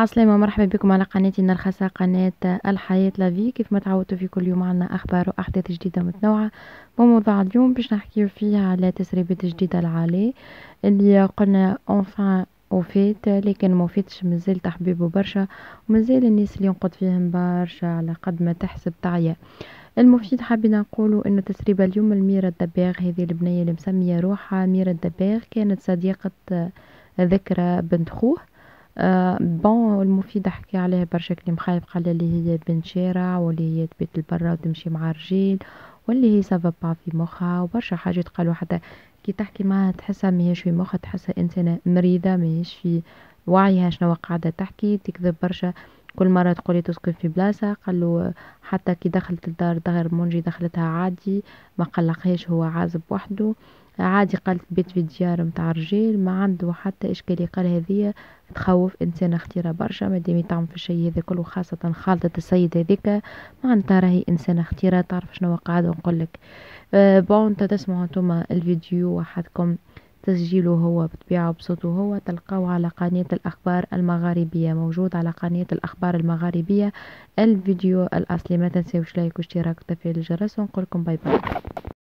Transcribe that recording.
عسلامة مرحبا بكم على قناتنا الخاصة قناة الحياة لافي كيف ما تعودتوا في كل يوم عنا أخبار وأحداث جديدة متنوعة وموضوع اليوم باش نحكيو فيه على تسريبات جديدة العالي اللي قلنا أونفان وفيت لكن ما فيتش مازال تحبيبه برشا ومازال الناس اللي ينقد فيهم برشا على قد ما تحسب تعيا المفيد حابين نقولوا انه تسريبه اليوم الميرة الدباغ هذه البنية اللي مسمية روحها ميرة الدباغ كانت صديقة ذكرى بنت خوه آه، بون المفيدة حكي عليها برشا كلام خايب قال اللي هي بنت شارع واللي هي تبيت لبرا وتمشي مع رجيل واللي هي سبب في مخها وبرشا حاجات قالوا حتى كي تحكي معها تحسها ماهيش في مخها تحسها انسانة مريضة ماهيش في وعيها شنو قاعدة تحكي تكذب برشا كل مرة تقولي تسكن في بلاصة قالو حتى كي دخلت الدار دار منجي دخلتها عادي ما قلقهاش هو عازب وحده عادي قالت بيت في ديار متاع رجال ما عنده حتى اشكالية قال هذه تخوف انسان خطيرة برشا مادام تعمل في الشيء هذا كله خاصة خالطة السيد هذيك معناتها راهي انسانة خطيرة تعرف شنو قاعدة نقول لك أه بون تسمعوا انتم الفيديو وحدكم تسجيله هو بطبيعة بصوته هو تلقاه على قناة الأخبار المغاربية موجود على قناة الأخبار المغاربية الفيديو الأصلي ما تنساوش لايك واشتراك وتفعيل الجرس ونقولكم باي باي